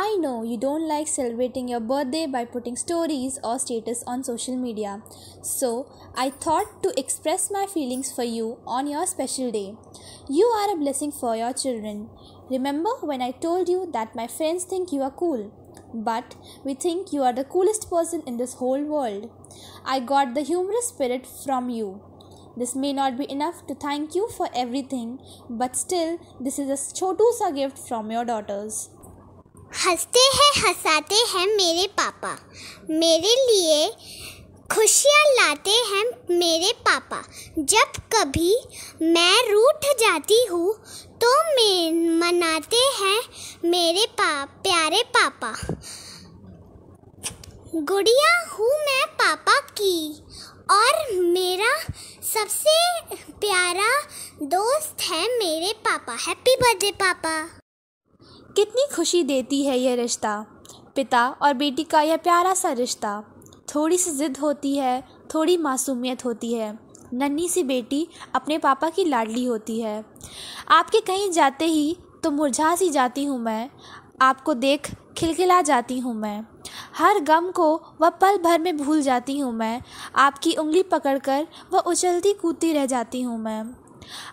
I know you don't like celebrating your birthday by putting stories or status on social media. So, I thought to express my feelings for you on your special day. You are a blessing for your children. Remember when I told you that my friends think you are cool? But we think you are the coolest person in this whole world. I got the humorous spirit from you. This may not be enough to thank you for everything, but still, this is a Chotusa gift from your daughters. हंसते हैं हंसाते हैं मेरे पापा मेरे लिए खुशियाँ लाते हैं मेरे पापा जब कभी मैं रूठ जाती हूँ तो मैं मनाते हैं मेरे पा प्यारे पापा गुड़िया हूँ मैं पापा की और मेरा सबसे प्यारा दोस्त है मेरे पापा हैप्पी बर्थडे पापा कितनी खुशी देती है यह रिश्ता पिता और बेटी का यह प्यारा सा रिश्ता थोड़ी सी ज़िद होती है थोड़ी मासूमियत होती है नन्ही सी बेटी अपने पापा की लाडली होती है आपके कहीं जाते ही तो मुरझा सी जाती हूँ मैं आपको देख खिलखिला जाती हूँ मैं हर गम को वह पल भर में भूल जाती हूँ मैं आपकी उंगली पकड़कर वह उछलती कूदती रह जाती हूँ मैं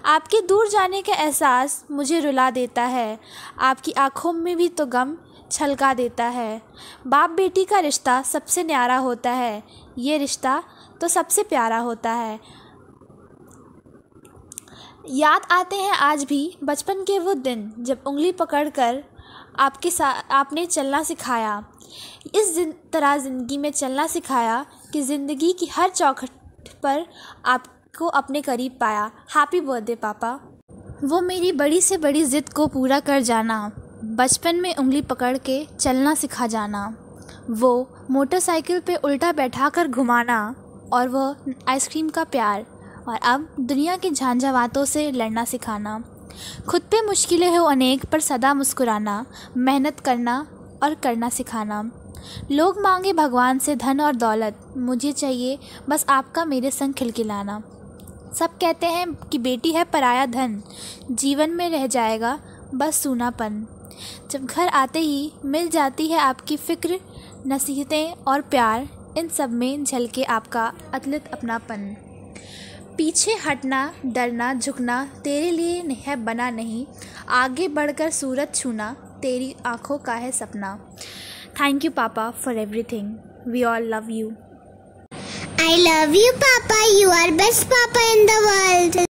आपके दूर जाने का एहसास मुझे रुला देता है आपकी आँखों में भी तो गम छलका देता है बाप बेटी का रिश्ता सबसे न्यारा होता है ये रिश्ता तो सबसे प्यारा होता है याद आते हैं आज भी बचपन के वो दिन जब उंगली पकड़कर आपके साथ आपने चलना सिखाया इस तरह ज़िंदगी में चलना सिखाया कि ज़िंदगी की हर चौखट पर आप को अपने करीब पाया हैप्पी बर्थडे पापा वो मेरी बड़ी से बड़ी ज़िद को पूरा कर जाना बचपन में उंगली पकड़ के चलना सिखा जाना वो मोटरसाइकिल पे उल्टा बैठा कर घुमाना और वह आइसक्रीम का प्यार और अब दुनिया की झांझावातों से लड़ना सिखाना खुद पे मुश्किलें हो अनेक पर सदा मुस्कुराना मेहनत करना और करना सिखाना लोग मांगे भगवान से धन और दौलत मुझे चाहिए बस आपका मेरे संग खिलखिलाना सब कहते हैं कि बेटी है पराया धन जीवन में रह जाएगा बस सूनापन जब घर आते ही मिल जाती है आपकी फ़िक्र नसीहतें और प्यार इन सब में झलके आपका अतलित अपनापन पीछे हटना डरना झुकना तेरे लिए है बना नहीं आगे बढ़कर सूरत छूना तेरी आँखों का है सपना thank you papa for everything we all love you I love you, Papa. You are best Papa in the world.